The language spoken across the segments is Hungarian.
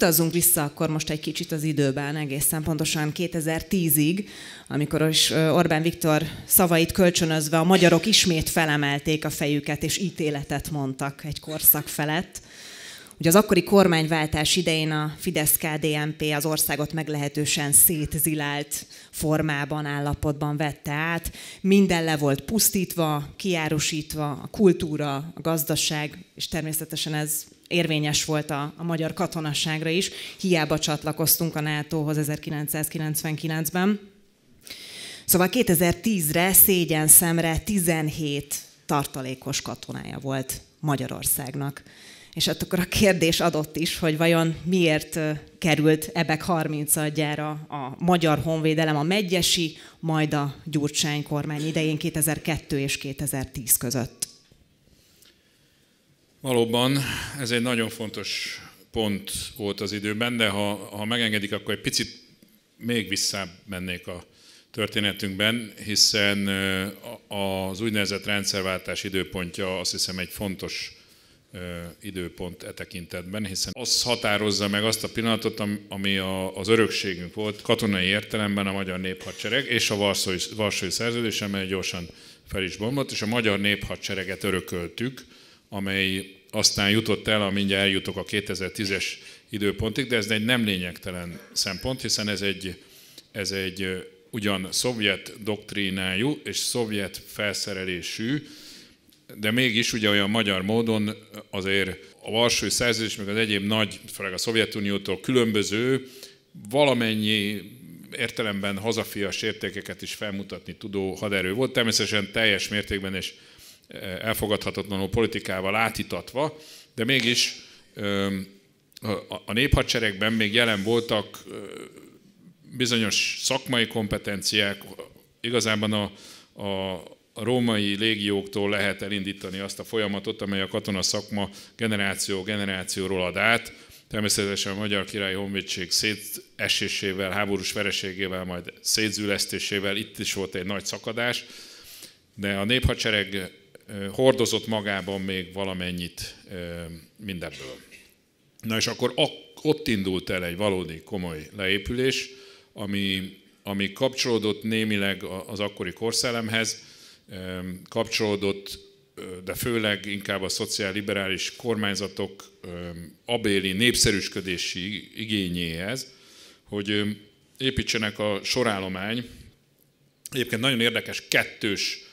Utazzunk vissza akkor most egy kicsit az időben, egészen pontosan 2010-ig, amikor is Orbán Viktor szavait kölcsönözve a magyarok ismét felemelték a fejüket, és ítéletet mondtak egy korszak felett. Ugye az akkori kormányváltás idején a fidesz KDMP az országot meglehetősen szétzilált formában, állapotban vette át. Minden le volt pusztítva, kiárusítva, a kultúra, a gazdaság, és természetesen ez érvényes volt a, a magyar katonasságra is, hiába csatlakoztunk a NATO-hoz 1999-ben. Szóval 2010-re szégyen szemre 17 tartalékos katonája volt Magyarországnak. És hát akkor a kérdés adott is, hogy vajon miért került ebek 30 adjára a magyar honvédelem a Megyesi, majd a Gyurcsány kormány idején 2002 és 2010 között. Valóban ez egy nagyon fontos pont volt az időben, de ha, ha megengedik, akkor egy picit még vissza mennék a történetünkben, hiszen az úgynevezett rendszerváltás időpontja azt hiszem egy fontos időpont e tekintetben, hiszen az határozza meg azt a pillanatot, ami a, az örökségünk volt katonai értelemben a magyar néphadsereg és a Varsói, Varsói szerződés, amely gyorsan fel is bomlott, és a magyar néphadsereget örököltük, amely aztán jutott el, amint eljutok a 2010-es időpontig, de ez egy nem lényegtelen szempont, hiszen ez egy, ez egy ugyan szovjet doktrínájú és szovjet felszerelésű, de mégis ugye olyan magyar módon azért a Varsói Szerződés, meg az egyéb nagy, főleg a Szovjetuniótól különböző, valamennyi értelemben hazafias értékeket is felmutatni tudó haderő volt. Természetesen teljes mértékben és Eh, elfogadhatatlanul politikával átitatva, de mégis a néphadseregben még jelen voltak bizonyos szakmai kompetenciák, igazában a, a, a római légióktól lehet elindítani azt a folyamatot, amely a katona szakma generáció generációról ad át. Természetesen a Magyar Király Honvédség szétesésével, háborús vereségével, majd szétzülesztésével itt is volt egy nagy szakadás, de a néphadsereg hordozott magában még valamennyit mindebből. Na és akkor ott indult el egy valódi komoly leépülés, ami, ami kapcsolódott némileg az akkori korszellemhez, kapcsolódott, de főleg inkább a szociálliberális kormányzatok abéli népszerűsködési igényéhez, hogy építsenek a sorállomány. Egyébként nagyon érdekes kettős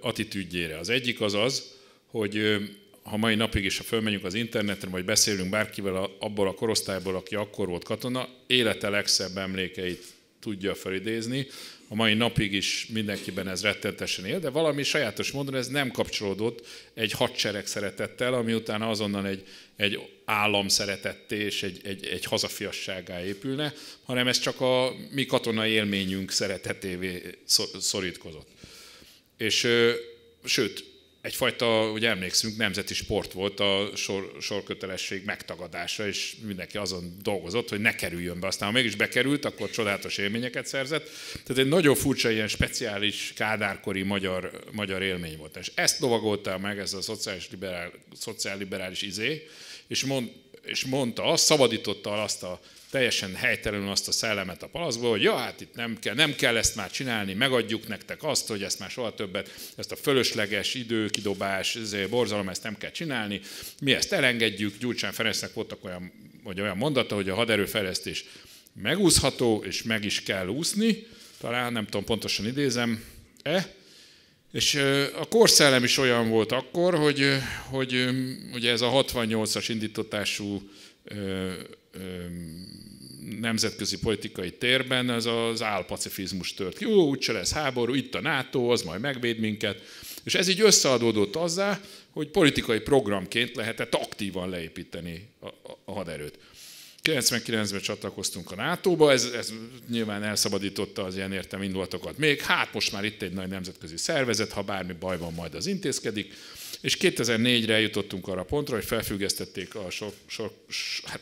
attitűdjére. Az egyik az az, hogy ha mai napig is, ha fölmenjünk az internetre, vagy beszélünk bárkivel abból a korosztályból, aki akkor volt katona, élete legszebb emlékeit tudja felidézni. A mai napig is mindenkiben ez rettentesen él, de valami sajátos módon ez nem kapcsolódott egy hadsereg szeretettel, ami utána azonnal egy, egy állam szeretetté és egy, egy, egy hazafiasságá épülne, hanem ez csak a mi katona élményünk szeretetévé szorítkozott. És sőt, egyfajta, ugye emlékszünk, nemzeti sport volt a sor, sorkötelesség megtagadása, és mindenki azon dolgozott, hogy ne kerüljön be. Aztán ha mégis bekerült, akkor csodálatos élményeket szerzett. Tehát egy nagyon furcsa, ilyen speciális kádárkori magyar, magyar élmény volt. És ezt lovagolta meg ez a szociális liberál, szociálliberális izé, és, mond, és mondta azt, szabadította azt a teljesen helytelenül azt a szellemet a palaszból, hogy ja, hát itt nem kell, nem kell ezt már csinálni, megadjuk nektek azt, hogy ezt már soha többet, ezt a fölösleges időkidobás, ez borzalom, ezt nem kell csinálni, mi ezt elengedjük. Gyurcsán Ferencnek voltak olyan, vagy olyan mondata, hogy a haderőfejlesztés megúszható, és meg is kell úszni, talán nem tudom, pontosan idézem, e? És a korszellem is olyan volt akkor, hogy, hogy ugye ez a 68-as indítotású nemzetközi politikai térben ez az álpacifizmus tört ki. Jó, úgyse lesz háború, itt a NATO, az majd megvéd minket. És ez így összeadódott azzá, hogy politikai programként lehetett aktívan leépíteni a, a, a haderőt. 99-ben csatlakoztunk a NATO-ba, ez, ez nyilván elszabadította az ilyen értem indulatokat még. Hát most már itt egy nagy nemzetközi szervezet, ha bármi baj van, majd az intézkedik. És 2004-re jutottunk arra pontra, hogy felfüggesztették a sok, sok, hát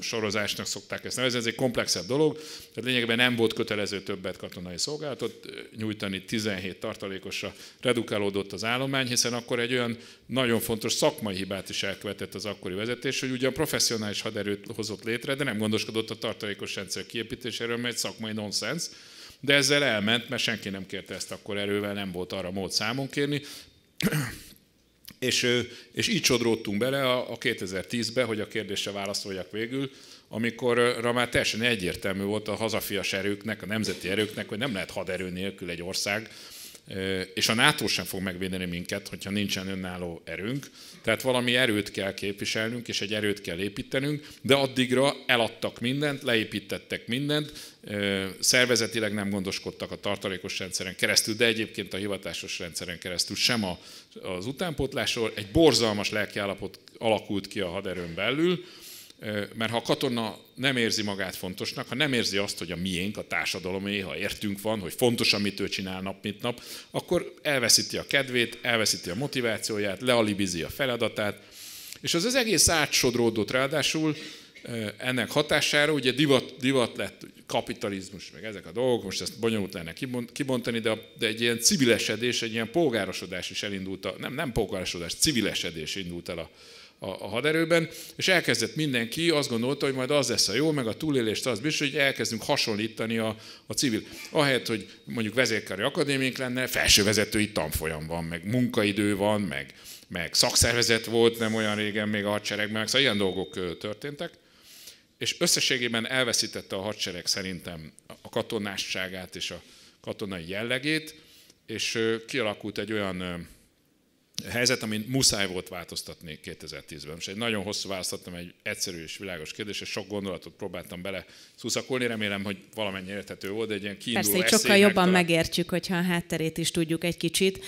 sorozásnak szokták ezt nevezni, ez egy komplexebb dolog, tehát lényegében nem volt kötelező többet katonai szolgálatot nyújtani, 17 tartalékosra redukálódott az állomány, hiszen akkor egy olyan nagyon fontos szakmai hibát is elkövetett az akkori vezetés, hogy ugye a professzionális haderőt hozott létre, de nem gondoskodott a tartalékos rendszer kiépítéséről, mert egy szakmai nonsens, de ezzel elment, mert senki nem kérte ezt akkor erővel, nem volt arra mód számon kérni. És, és így csodródtunk bele a, a 2010-be, hogy a kérdésre válaszoljak végül, amikor már teljesen egyértelmű volt a hazafias erőknek, a nemzeti erőknek, hogy nem lehet haderő nélkül egy ország, és a NATO sem fog megvédeni minket, hogyha nincsen önálló erőnk. Tehát valami erőt kell képviselnünk, és egy erőt kell építenünk, de addigra eladtak mindent, leépítettek mindent, szervezetileg nem gondoskodtak a tartalékos rendszeren keresztül, de egyébként a hivatásos rendszeren keresztül sem az utánpótlásról. Egy borzalmas lelkiállapot alakult ki a haderőn belül, mert ha a katona nem érzi magát fontosnak, ha nem érzi azt, hogy a miénk, a társadalomé, ha értünk van, hogy fontos, amit ő csinál nap, mint nap, akkor elveszíti a kedvét, elveszíti a motivációját, lealibizi a feladatát, és az az egész átsodródott ráadásul ennek hatására, ugye divat, divat lett kapitalizmus, meg ezek a dolgok, most ezt bonyolult lenne kibontani, de, de egy ilyen civilesedés, egy ilyen polgárosodás is elindult, a, nem, nem polgárosodás, civilesedés indult el a, a, a haderőben, és elkezdett mindenki, azt gondolta, hogy majd az lesz a jó, meg a túlélést az biztos, hogy elkezdünk hasonlítani a, a civil. Ahelyett, hogy mondjuk vezérkári akadémiánk lenne, felsővezetői tanfolyam van, meg munkaidő van, meg, meg szakszervezet volt nem olyan régen még a hadseregben, meg szóval ilyen dolgok történtek. És összességében elveszítette a hadsereg szerintem a katonásságát és a katonai jellegét, és kialakult egy olyan helyzet, amin muszáj volt változtatni 2010-ben. Most egy nagyon hosszú választottam egy egyszerű és világos kérdés, és sok gondolatot próbáltam bele szuszakolni, remélem, hogy valamennyi érthető volt, de egy ilyen kiinduló Persze, sokkal jobban jobban megértjük, hogyha a hátterét is tudjuk egy kicsit.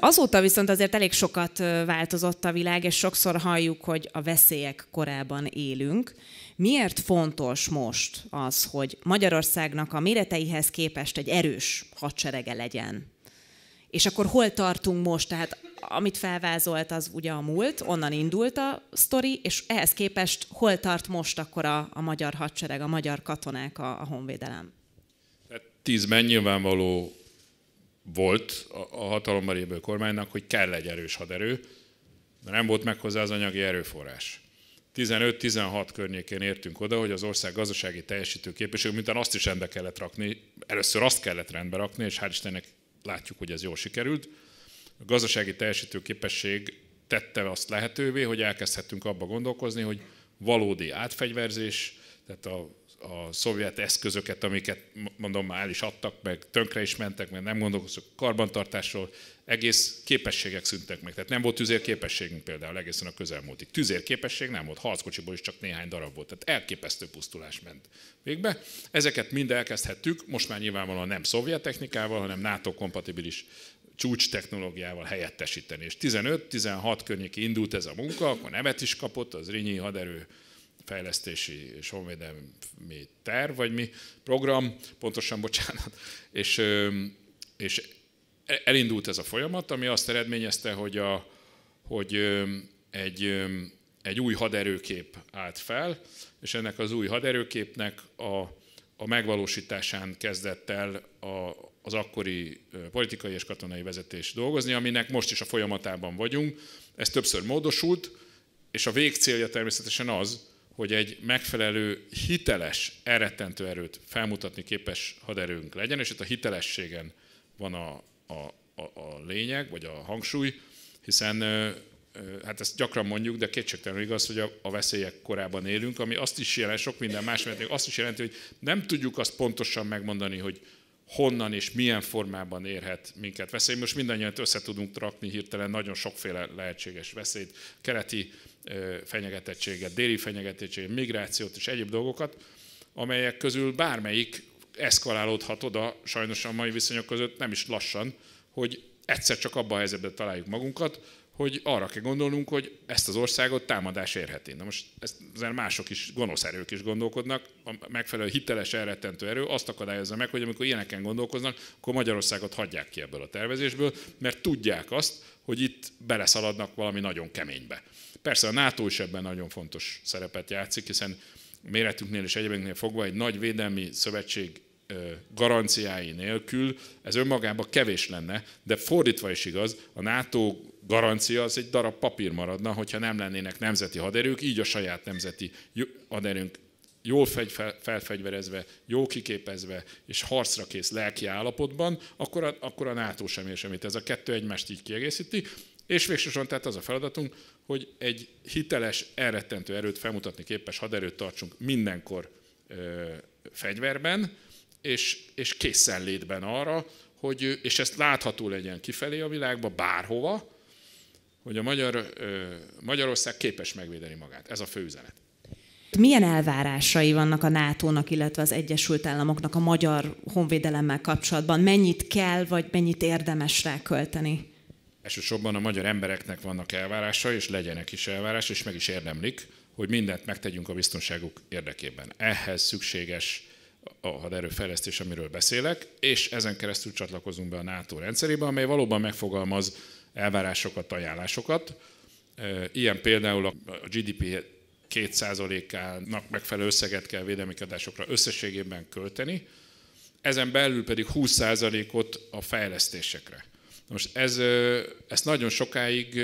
Azóta viszont azért elég sokat változott a világ, és sokszor halljuk, hogy a veszélyek korában élünk. Miért fontos most az, hogy Magyarországnak a méreteihez képest egy erős hadserege legyen? És akkor hol tartunk most? Tehát amit felvázolt, az ugye a múlt, onnan indult a sztori, és ehhez képest hol tart most akkor a, a magyar hadsereg, a magyar katonák, a, a honvédelem? Tehát tízben nyilvánvaló volt a, a hatalomban lévő kormánynak, hogy kell egy erős haderő, de nem volt meg hozzá az anyagi erőforrás. 15-16 környékén értünk oda, hogy az ország gazdasági teljesítő képesség, mintán azt is rendbe kellett rakni, először azt kellett rendbe rakni, és hál' Istennek látjuk, hogy ez jól sikerült. A gazdasági teljesítőképesség tette azt lehetővé, hogy elkezdhettünk abba gondolkozni, hogy valódi átfegyverzés, tehát a a szovjet eszközöket, amiket mondom már el is adtak, meg tönkre is mentek, mert nem gondolkoztak a karbantartásról, egész képességek szüntek meg. Tehát nem volt tüzérképességünk például egészen a közelmúltig. Tüzérképesség nem volt, harckocsiból is csak néhány darab volt. Tehát elképesztő pusztulás ment végbe. Ezeket mind elkezdhettük, most már nyilvánvalóan nem szovjet technikával, hanem NATO-kompatibilis csúcs technológiával helyettesíteni. És 15-16 környéki indult ez a munka, akkor nevet is kapott, az Rényi haderő fejlesztési és honvédelmi terv, vagy mi program, pontosan bocsánat, és, és e, elindult ez a folyamat, ami azt eredményezte, hogy, a, hogy egy, egy új haderőkép állt fel, és ennek az új haderőképnek a, a megvalósításán kezdett el a, az akkori politikai és katonai vezetés dolgozni, aminek most is a folyamatában vagyunk. Ez többször módosult, és a végcélja természetesen az, hogy egy megfelelő hiteles, elrettentő erőt felmutatni képes haderőnk legyen, és itt a hitelességen van a, a, a, a lényeg, vagy a hangsúly, hiszen hát ezt gyakran mondjuk, de kétségtelenül igaz, hogy a, a veszélyek korában élünk, ami azt is jelent, sok minden más, mert azt is jelenti, hogy nem tudjuk azt pontosan megmondani, hogy honnan és milyen formában érhet minket veszély. Most mindannyian össze tudunk rakni hirtelen nagyon sokféle lehetséges veszélyt. Keleti fenyegetettséget, déli fenyegetettséget, migrációt és egyéb dolgokat, amelyek közül bármelyik eszkalálódhat oda, sajnos a mai viszonyok között nem is lassan, hogy egyszer csak abban a helyzetben találjuk magunkat, hogy arra kell gondolnunk, hogy ezt az országot támadás érheti. Na most ezzel mások is, gonosz erők is gondolkodnak, a megfelelő hiteles elrettentő erő azt akadályozza meg, hogy amikor ilyeneken gondolkoznak, akkor Magyarországot hagyják ki ebből a tervezésből, mert tudják azt, hogy itt beleszaladnak valami nagyon keménybe. Persze a NATO is ebben nagyon fontos szerepet játszik, hiszen méretünknél és egyebeknél fogva egy nagy védelmi szövetség garanciái nélkül ez önmagában kevés lenne, de fordítva is igaz, a NATO garancia az egy darab papír maradna, hogyha nem lennének nemzeti haderők, így a saját nemzeti haderőnk jól felfegyverezve, jól kiképezve és harcra kész lelki állapotban, akkor a, akkor a NATO sem ér semmit. Ez a kettő egymást így kiegészíti, és végsősorban tehát az a feladatunk, hogy egy hiteles, elrettentő erőt felmutatni képes haderőt tartsunk mindenkor ö, fegyverben, és, és készenlétben arra, hogy, és ezt látható legyen kifelé a világba, bárhova, hogy a magyar, ö, Magyarország képes megvédeni magát. Ez a fő üzenet. Milyen elvárásai vannak a NATO-nak, illetve az Egyesült Államoknak a magyar honvédelemmel kapcsolatban? Mennyit kell, vagy mennyit érdemes rákölteni? elsősorban a magyar embereknek vannak elvárása, és legyenek is elvárás, és meg is érdemlik, hogy mindent megtegyünk a biztonságuk érdekében. Ehhez szükséges a haderőfejlesztés, amiről beszélek, és ezen keresztül csatlakozunk be a NATO rendszerébe, amely valóban megfogalmaz elvárásokat, ajánlásokat. Ilyen például a GDP 2%-ának megfelelő összeget kell védelmi kiadásokra összességében költeni, ezen belül pedig 20%-ot a fejlesztésekre. Na most ez, ezt nagyon sokáig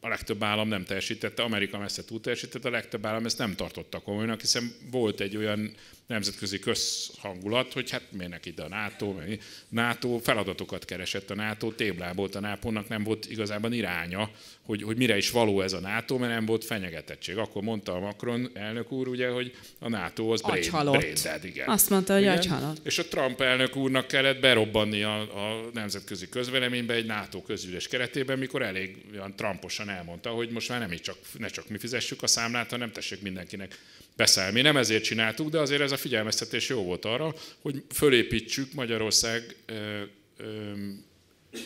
a legtöbb állam nem teljesítette, Amerika messze túl teljesítette, a legtöbb állam ezt nem tartotta komolynak, hiszen volt egy olyan nemzetközi közhangulat, hogy hát miért ide a NATO, a NATO feladatokat keresett a NATO, Téblából a nato nem volt igazából iránya, hogy, hogy mire is való ez a NATO, mert nem volt fenyegetettség. Akkor mondta a Macron elnök úr, ugye, hogy a NATO az branded, igen. Azt mondta, hogy agyhalott. És a Trump elnök úrnak kellett berobbanni a, a nemzetközi közveleménybe egy NATO közülés keretében, mikor elég olyan Trumposan elmondta, hogy most már nem csak, ne csak mi fizessük a számlát, hanem tessék mindenkinek Beszáll. Mi nem ezért csináltuk, de azért ez a figyelmeztetés jó volt arra, hogy fölépítsük Magyarország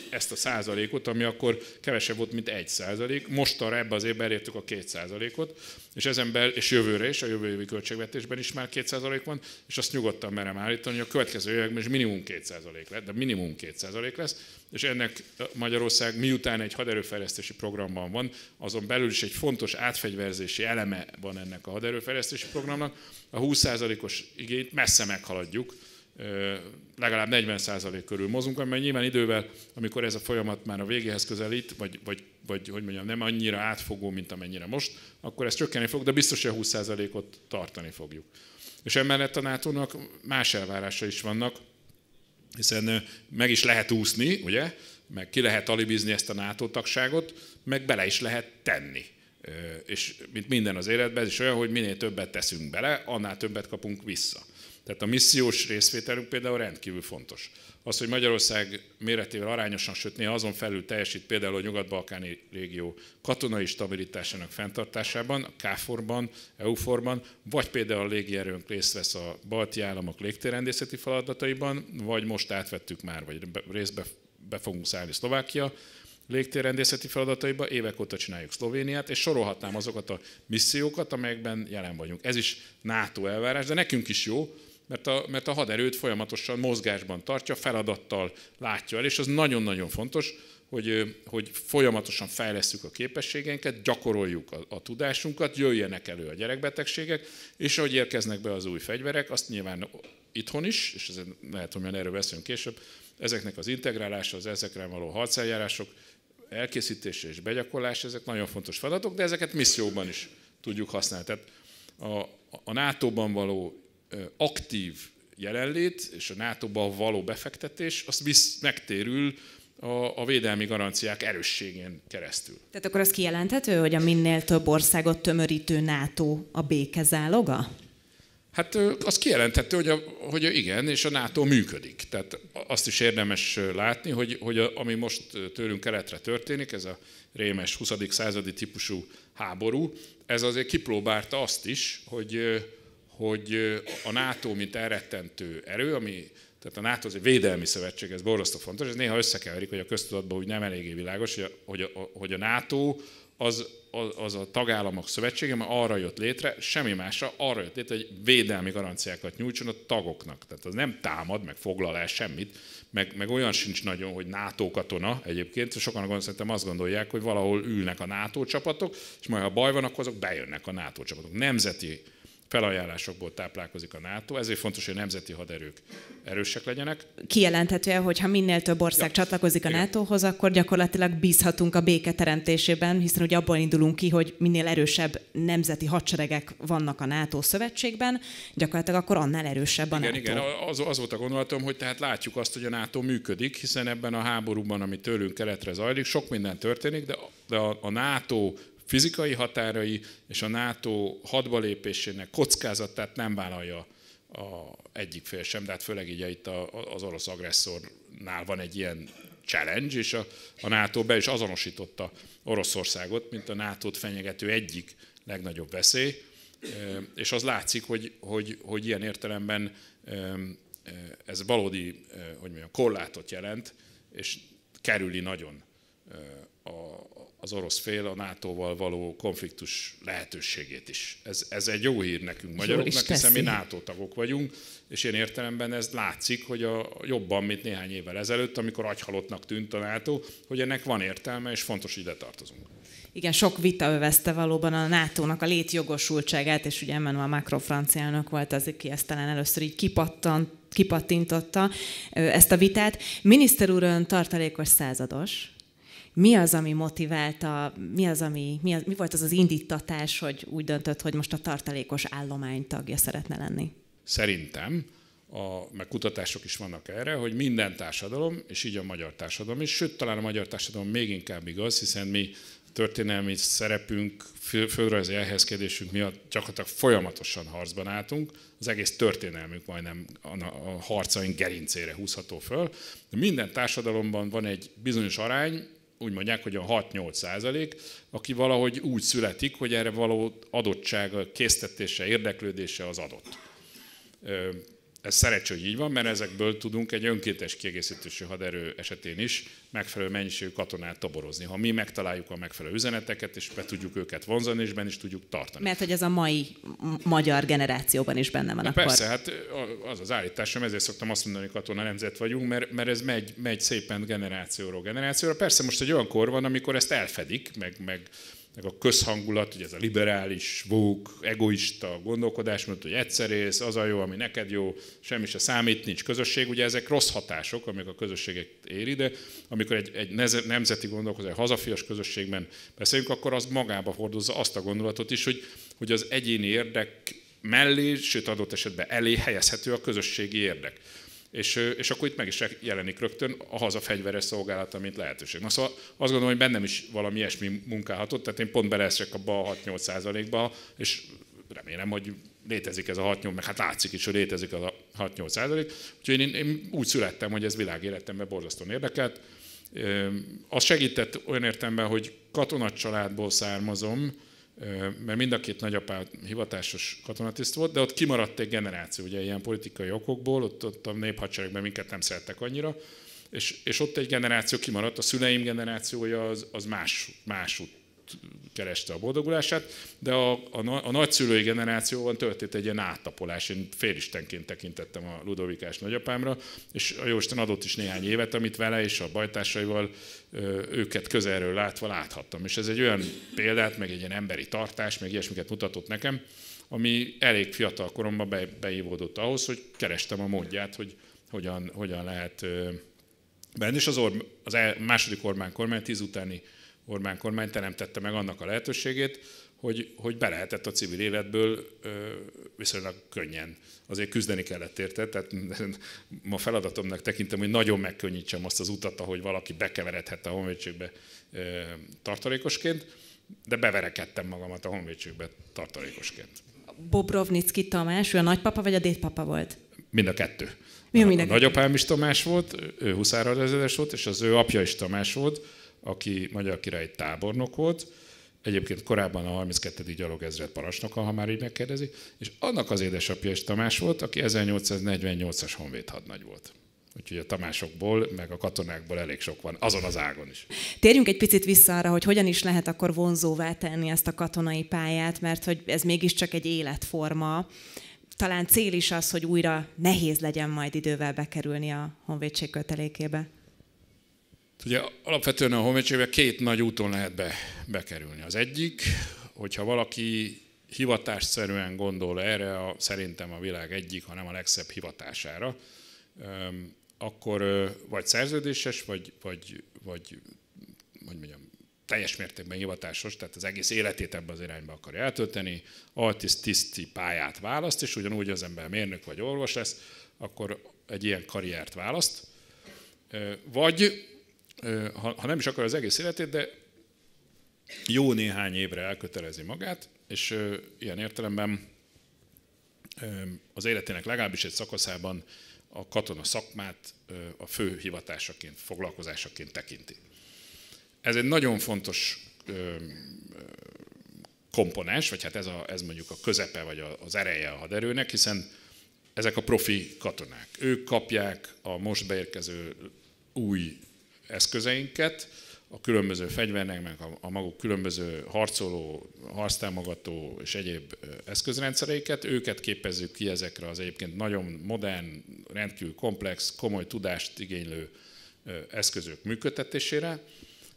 ezt a százalékot, ami akkor kevesebb volt, mint egy százalék. Mostanra ebbe az évben elértük a két százalékot, és ezen bel és jövőre is, a jövő évi költségvetésben is már két százalék van, és azt nyugodtan merem állítani, hogy a következő években is minimum két százalék lesz, de minimum két százalék lesz, és ennek Magyarország miután egy haderőfejlesztési programban van, azon belül is egy fontos átfegyverzési eleme van ennek a haderőfejlesztési programnak, a 20%-os igényt messze meghaladjuk, legalább 40% körül mozunk, amely nyilván idővel, amikor ez a folyamat már a végéhez közelít, vagy, vagy, vagy hogy mondjam, nem annyira átfogó, mint amennyire most, akkor ez csökkenni fog, de biztos, hogy a 20%-ot tartani fogjuk. És emellett a nato más elvárása is vannak, hiszen meg is lehet úszni, ugye, meg ki lehet alibizni ezt a NATO tagságot, meg bele is lehet tenni. És mint minden az életben, ez is olyan, hogy minél többet teszünk bele, annál többet kapunk vissza. Tehát a missziós részvételünk például rendkívül fontos. Az, hogy Magyarország méretével arányosan, sőt néha azon felül teljesít például a nyugat-balkáni régió katonai stabilitásának fenntartásában, a KFOR-ban, EU-forban, vagy például a légierőnk részt vesz a balti államok légtérrendészeti feladataiban, vagy most átvettük már, vagy részbe be fogunk szállni Szlovákia légtérrendészeti feladataiba, évek óta csináljuk Szlovéniát, és sorolhatnám azokat a missziókat, amelyekben jelen vagyunk. Ez is NATO elvárás, de nekünk is jó, mert a, mert a haderőt folyamatosan mozgásban tartja, feladattal látja el, és az nagyon-nagyon fontos, hogy, hogy folyamatosan fejlesztjük a képességeinket, gyakoroljuk a, a tudásunkat, jöjjenek elő a gyerekbetegségek, és ahogy érkeznek be az új fegyverek, azt nyilván itthon is, és ez lehet, hogy erről beszélünk később, ezeknek az integrálása, az ezekre való harceljárások, elkészítése és begyakorlás, ezek nagyon fontos feladatok, de ezeket misszióban is tudjuk használni. Tehát a, a NATO-ban való aktív jelenlét és a NATO-ba való befektetés, az visz, megtérül a, a védelmi garanciák erősségén keresztül. Tehát akkor az kijelenthető, hogy a minél több országot tömörítő NATO a békezáloga? Hát az kijelenthető, hogy, a, hogy igen, és a NATO működik. Tehát azt is érdemes látni, hogy, hogy a, ami most tőlünk keletre történik, ez a rémes 20. századi típusú háború, ez azért kipróbálta azt is, hogy hogy a NATO, mint elrettentő erő, ami tehát a NATO az egy védelmi szövetség, ez borzasztó fontos, ez néha összekeverik, hogy a köztudatban úgy nem eléggé világos, hogy a, hogy a, hogy a NATO az, az a tagállamok szövetsége, mert arra jött létre, semmi másra, arra jött létre, hogy védelmi garanciákat nyújtson a tagoknak. Tehát az nem támad, meg foglal el semmit, meg, meg olyan sincs nagyon, hogy NATO katona egyébként. Sokan szerintem azt gondolják, hogy valahol ülnek a NATO csapatok, és majd ha baj van, akkor azok bejönnek a NATO csapatok. Nemzeti felajánlásokból táplálkozik a NATO, ezért fontos, hogy a nemzeti haderők erősek legyenek. Kijelenthető, hogy ha minél több ország ja. csatlakozik a NATO-hoz, akkor gyakorlatilag bízhatunk a béke teremtésében, hiszen ugye abból indulunk ki, hogy minél erősebb nemzeti hadseregek vannak a NATO szövetségben, gyakorlatilag akkor annál erősebb a igen, NATO. Igen, az, az volt a gondolatom, hogy tehát látjuk azt, hogy a NATO működik, hiszen ebben a háborúban, ami tőlünk keletre zajlik, sok minden történik, de, de a, a NATO fizikai határai és a NATO hadba lépésének kockázatát nem vállalja a egyik fél sem, de hát főleg így itt a, az orosz agresszornál van egy ilyen challenge, és a, a NATO be is azonosította Oroszországot, mint a NATO-t fenyegető egyik legnagyobb veszély, és az látszik, hogy, hogy, hogy ilyen értelemben ez valódi hogy mondjam, korlátot jelent, és kerüli nagyon az orosz fél a NATO-val való konfliktus lehetőségét is. Ez, ez egy jó hír nekünk magyaroknak, hiszen mi NATO tagok vagyunk, és én értelemben ez látszik, hogy a, jobban, mint néhány évvel ezelőtt, amikor agyhalottnak tűnt a NATO, hogy ennek van értelme, és fontos, hogy ide tartozunk. Igen, sok vita övezte valóban a NATO-nak a létjogosultságát, és ugye Emmanuel Macron francia elnök volt az, aki ezt talán először így kipattant, kipattintotta ezt a vitát. Miniszter úr ön tartalékos százados, mi az, ami motiválta, mi, az, ami, mi, az, mi volt az az indítatás, hogy úgy döntött, hogy most a tartalékos állomány tagja szeretne lenni? Szerintem, a, meg kutatások is vannak erre, hogy minden társadalom, és így a magyar társadalom is, sőt, talán a magyar társadalom még inkább igaz, hiszen mi történelmi szerepünk, földrajzi elhelyezkedésünk miatt gyakorlatilag folyamatosan harcban álltunk, az egész történelmünk majdnem a harcaink gerincére húzható föl. De minden társadalomban van egy bizonyos arány, úgy mondják, hogy a 6-8 százalék, aki valahogy úgy születik, hogy erre való adottsága, késztetése, érdeklődése az adott. Ez szerencsé, hogy így van, mert ezekből tudunk egy önkéntes kiegészítési haderő esetén is megfelelő mennyiségű katonát toborozni. Ha mi megtaláljuk a megfelelő üzeneteket, és be tudjuk őket vonzani, és benne is tudjuk tartani. Mert hogy ez a mai magyar generációban is benne van. Na akkor... Persze, hát az az állításom, ezért szoktam azt mondani, hogy katona nemzet vagyunk, mert, mert ez megy, megy szépen generációról generációra. Persze most egy olyan kor van, amikor ezt elfedik, meg, meg meg a közhangulat, hogy ez a liberális, vók, egoista gondolkodás, mert hogy egyszer élsz, az a jó, ami neked jó, semmi se számít, nincs közösség, ugye ezek rossz hatások, amik a közösséget éri, de amikor egy, egy nemzeti gondolkodás, hazafias közösségben beszélünk, akkor az magába hordozza azt a gondolatot is, hogy, hogy az egyéni érdek mellé, sőt adott esetben elé helyezhető a közösségi érdek. És, és akkor itt meg is jelenik rögtön a haza fegyveres szolgálata, mint lehetőség. Na szóval azt gondolom, hogy bennem is valami ilyesmi munkálhatott, tehát én pont beleesek abba a 6-8 százalékba, és remélem, hogy létezik ez a 6-8, meg hát látszik is, hogy létezik az a 6-8 százalék. Úgyhogy én, én úgy születtem, hogy ez világéletemben borzasztóan érdekelt. Az segített olyan értemben, hogy katonacsaládból származom, mert mind a két nagyapá hivatásos katonatiszt volt, de ott kimaradt egy generáció, ugye ilyen politikai okokból, ott, ott a néphadseregben minket nem szerettek annyira, és, és ott egy generáció kimaradt, a szüleim generációja az, az más, más út kereste a boldogulását, de a, a, a nagyszülői generációban történt egy ilyen áttapolás. Én félistenként tekintettem a Ludovikás nagyapámra, és a Jóisten adott is néhány évet, amit vele és a bajtársaival őket közelről látva láthattam. És ez egy olyan példát, meg egy ilyen emberi tartás, meg ilyesmiket mutatott nekem, ami elég fiatal koromban be, beívódott ahhoz, hogy kerestem a módját, hogy hogyan, hogyan lehet benne. És az, or az el, második Orbán kormány, tíz utáni Orbán kormány teremtette meg annak a lehetőségét, hogy, hogy be lehetett a civil életből viszonylag könnyen. Azért küzdeni kellett érte, tehát ma feladatomnak tekintem, hogy nagyon megkönnyítsem azt az utat, ahogy valaki bekeveredhet a honvédségbe tartalékosként, de beverekedtem magamat a honvédségbe tartalékosként. Bobrovnicki Tamás, ő a nagypapa vagy a dédpapa volt? Mind a kettő. Mi a, a, a nagyapám is Tamás volt, ő huszárad volt, és az ő apja is Tamás volt, aki magyar király tábornok volt, egyébként korábban a 32. gyalogezred parancsnoka, ha már így megkérdezi, és annak az édesapja is Tamás volt, aki 1848-as honvéd hadnagy volt. Úgyhogy a tamásokból, meg a katonákból elég sok van, azon az ágon is. Térjünk egy picit vissza arra, hogy hogyan is lehet akkor vonzóvá tenni ezt a katonai pályát, mert hogy ez mégiscsak egy életforma. Talán cél is az, hogy újra nehéz legyen majd idővel bekerülni a honvédség kötelékébe. Ugye alapvetően a honvédségbe két nagy úton lehet be, bekerülni. Az egyik, hogyha valaki hivatásszerűen gondol erre, a, szerintem a világ egyik, hanem a legszebb hivatására, akkor vagy szerződéses, vagy, vagy, vagy hogy mondjam, teljes mértékben hivatásos, tehát az egész életét ebbe az irányba akar eltölteni, altiszt-tiszti pályát választ, és ugyanúgy az ember mérnök vagy orvos lesz, akkor egy ilyen karriert választ. Vagy ha, ha nem is akar az egész életét, de jó néhány évre elkötelezi magát, és ilyen értelemben az életének legalábbis egy szakaszában a katona szakmát a fő hivatásaként, foglalkozásaként tekinti. Ez egy nagyon fontos komponens, vagy hát ez, a, ez mondjuk a közepe, vagy az ereje a haderőnek, hiszen ezek a profi katonák. Ők kapják a most beérkező új eszközeinket, a különböző fegyvernek, meg a maguk különböző harcoló, harctámogató és egyéb eszközrendszereiket, őket képezzük ki ezekre az egyébként nagyon modern, rendkívül komplex, komoly tudást igénylő eszközök működtetésére,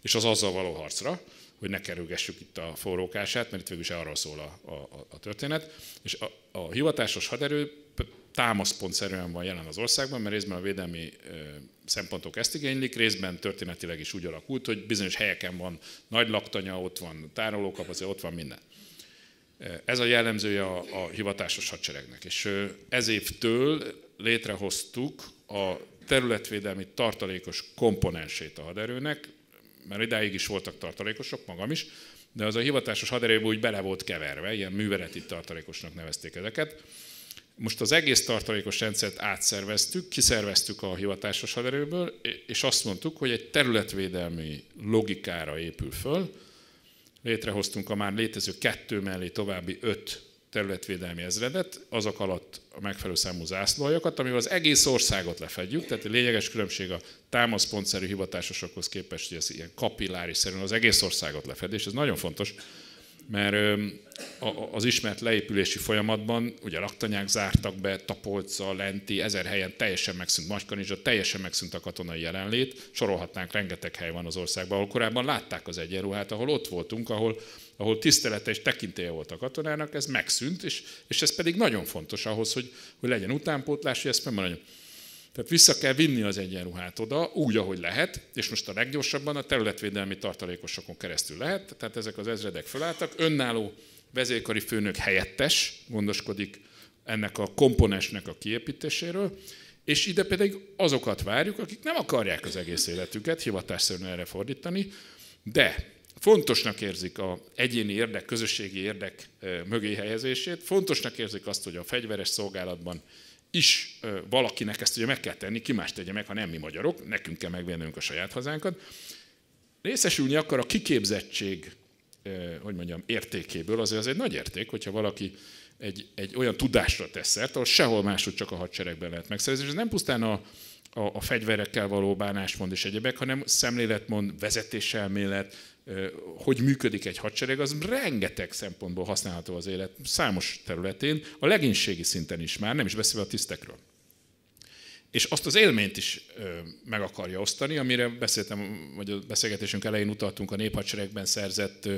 és az azzal való harcra, hogy ne kerülgessük itt a forrókását, mert itt végül is arról szól a, a, a történet. És a, a hivatásos haderő támaszpontszerűen van jelen az országban, mert részben a védelmi szempontok ezt igénylik, részben történetileg is úgy alakult, hogy bizonyos helyeken van nagy laktanya, ott van tárolókapacitás, ott van minden. Ez a jellemzője a, a hivatásos hadseregnek. És ez évtől létrehoztuk a területvédelmi tartalékos komponensét a haderőnek, mert idáig is voltak tartalékosok, magam is, de az a hivatásos haderőből úgy bele volt keverve, ilyen műveleti tartalékosnak nevezték ezeket most az egész tartalékos rendszert átszerveztük, kiszerveztük a hivatásos haderőből, és azt mondtuk, hogy egy területvédelmi logikára épül föl. Létrehoztunk a már létező kettő mellé további öt területvédelmi ezredet, azok alatt a megfelelő számú zászlóajokat, amivel az egész országot lefedjük, tehát a lényeges különbség a támaszpontszerű hivatásosokhoz képest, hogy ez ilyen kapilláris szerűen az egész országot lefedés, ez nagyon fontos, mert az ismert leépülési folyamatban ugye raktanyák zártak be, Tapolca, Lenti, ezer helyen teljesen megszűnt Macskanizsa, teljesen megszűnt a katonai jelenlét, sorolhatnánk, rengeteg hely van az országban, ahol korábban látták az egyenruhát, ahol ott voltunk, ahol, ahol tisztelete és tekintélye volt a katonának, ez megszűnt, és, és ez pedig nagyon fontos ahhoz, hogy, hogy legyen utánpótlás, hogy ezt megmaradjon. Tehát vissza kell vinni az egyenruhát oda, úgy, ahogy lehet, és most a leggyorsabban a területvédelmi tartalékosokon keresztül lehet, tehát ezek az ezredek fölálltak, önálló vezérkari főnök helyettes gondoskodik ennek a komponensnek a kiépítéséről, és ide pedig azokat várjuk, akik nem akarják az egész életüket hivatásszerűen erre fordítani, de fontosnak érzik a egyéni érdek, közösségi érdek eh, mögé helyezését, fontosnak érzik azt, hogy a fegyveres szolgálatban is valakinek ezt ugye meg kell tenni, ki más tegye meg, ha nem mi magyarok, nekünk kell megvédenünk a saját hazánkat. Részesülni akar a kiképzettség, hogy mondjam, értékéből, azért az egy nagy érték, hogyha valaki egy, egy olyan tudásra tesz szert, ahol sehol máshogy csak a hadseregben lehet megszerezni. És ez nem pusztán a, a, a fegyverekkel való bánásmond és egyebek, hanem szemléletmond, vezetéselmélet, hogy működik egy hadsereg, az rengeteg szempontból használható az élet számos területén, a legénységi szinten is már, nem is beszélve a tisztekről. És azt az élményt is meg akarja osztani, amire beszéltem, vagy a beszélgetésünk elején utaltunk a néphadseregben szerzett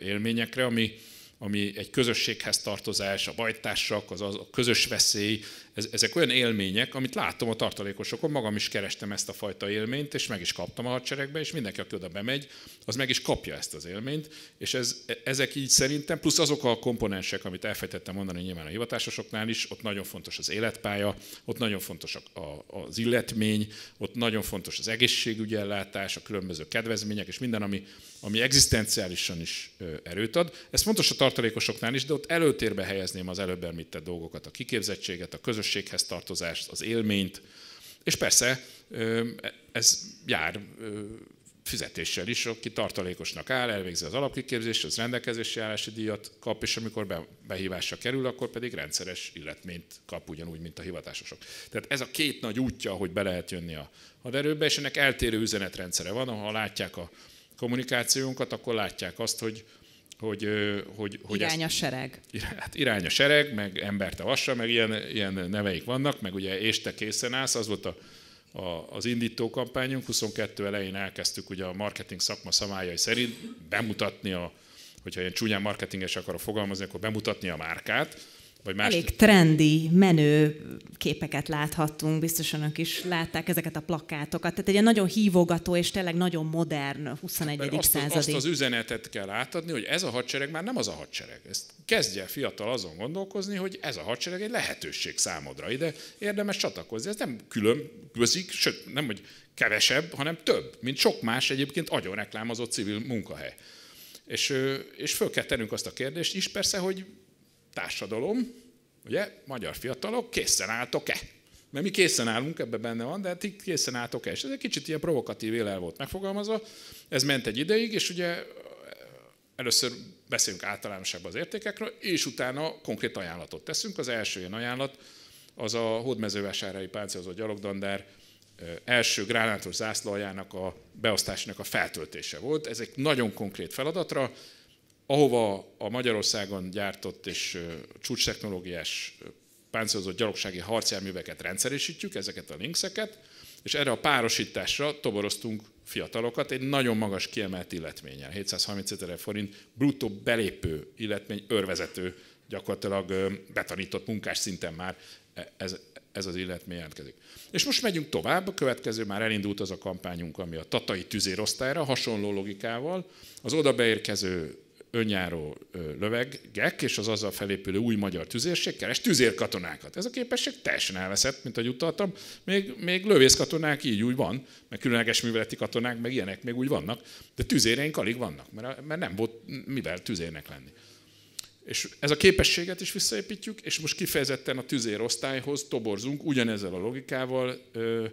élményekre, ami, ami egy közösséghez tartozás, a bajtársak, az, az a közös veszély, ez, ezek olyan élmények, amit láttam a tartalékosokon, magam is kerestem ezt a fajta élményt, és meg is kaptam a hadseregbe, és mindenki, aki oda bemegy, az meg is kapja ezt az élményt, és ez, e, ezek így szerintem, plusz azok a komponensek, amit elfejtettem mondani nyilván a hivatásosoknál is, ott nagyon fontos az életpálya, ott nagyon fontos a, a, az illetmény, ott nagyon fontos az egészségügyi ellátás, a különböző kedvezmények, és minden, ami, ami egzisztenciálisan is erőt ad. Ez fontos a tartalékosoknál is, de ott előtérbe helyezném az előbb említett dolgokat, a kiképzettséget, a közös közösséghez tartozást, az élményt, és persze ez jár fizetéssel is, aki tartalékosnak áll, elvégzi az alapkiképzést, az rendelkezési állási díjat kap, és amikor behívásra kerül, akkor pedig rendszeres illetményt kap, ugyanúgy, mint a hivatásosok. Tehát ez a két nagy útja, hogy be lehet jönni a haderőbe, és ennek eltérő üzenetrendszere van, ha látják a kommunikációnkat, akkor látják azt, hogy hogy, hogy, hogy irány a ezt, sereg. Hát irány a sereg, meg emberte vassa, meg ilyen, ilyen neveik vannak, meg ugye és te készen állsz, az volt a, a, az indító kampányunk, 22 elején elkezdtük ugye a marketing szakma szabályai szerint bemutatni a, hogyha ilyen csúnyán marketinges akarok fogalmazni, akkor bemutatni a márkát, vagy más... Elég trendi, menő képeket láthattunk, biztosan ők is látták ezeket a plakátokat. Tehát egy nagyon hívogató és tényleg nagyon modern 21. azt, századi. Azt az üzenetet kell átadni, hogy ez a hadsereg már nem az a hadsereg. Ezt kezdje fiatal azon gondolkozni, hogy ez a hadsereg egy lehetőség számodra ide, érdemes csatlakozni. Ez nem különbözik, sőt nem, hogy kevesebb, hanem több, mint sok más egyébként agyon reklámozott civil munkahely. És, és föl kell tennünk azt a kérdést is persze, hogy társadalom, ugye, magyar fiatalok, készen álltok-e? Mert mi készen állunk, ebben benne van, de ti készen álltok-e? És ez egy kicsit ilyen provokatív élel volt megfogalmazva. Ez ment egy ideig, és ugye eh, először beszélünk általánosabb az értékekről, és utána konkrét ajánlatot teszünk. Az első ilyen ajánlat az a hódmezővásárhelyi páncélozott gyalogdandár eh, első gránátos zászlajának a beosztásnak a feltöltése volt. Ez egy nagyon konkrét feladatra, ahova a Magyarországon gyártott és csúcstechnológiás páncélozott gyalogsági harcjárműveket rendszeresítjük, ezeket a linkseket, és erre a párosításra toboroztunk fiatalokat egy nagyon magas kiemelt illetménnyel, 735 ezer forint bruttó belépő illetmény, örvezető, gyakorlatilag betanított munkás szinten már e-, ez, ez az illetmény jelentkezik. És most megyünk tovább, a következő már elindult az a kampányunk, ami a tatai tüzérosztályra hasonló logikával az oda beérkező önjáró lövegek és az azzal felépülő új magyar tüzérség keres tüzérkatonákat. Ez a képesség teljesen elveszett, mint ahogy utaltam. Még, még lövészkatonák így úgy van, meg különleges műveleti katonák, meg ilyenek még úgy vannak, de tüzéreink alig vannak, mert, mert nem volt mivel tüzérnek lenni. És ez a képességet is visszaépítjük, és most kifejezetten a tüzérosztályhoz toborzunk ugyanezzel a logikával ö,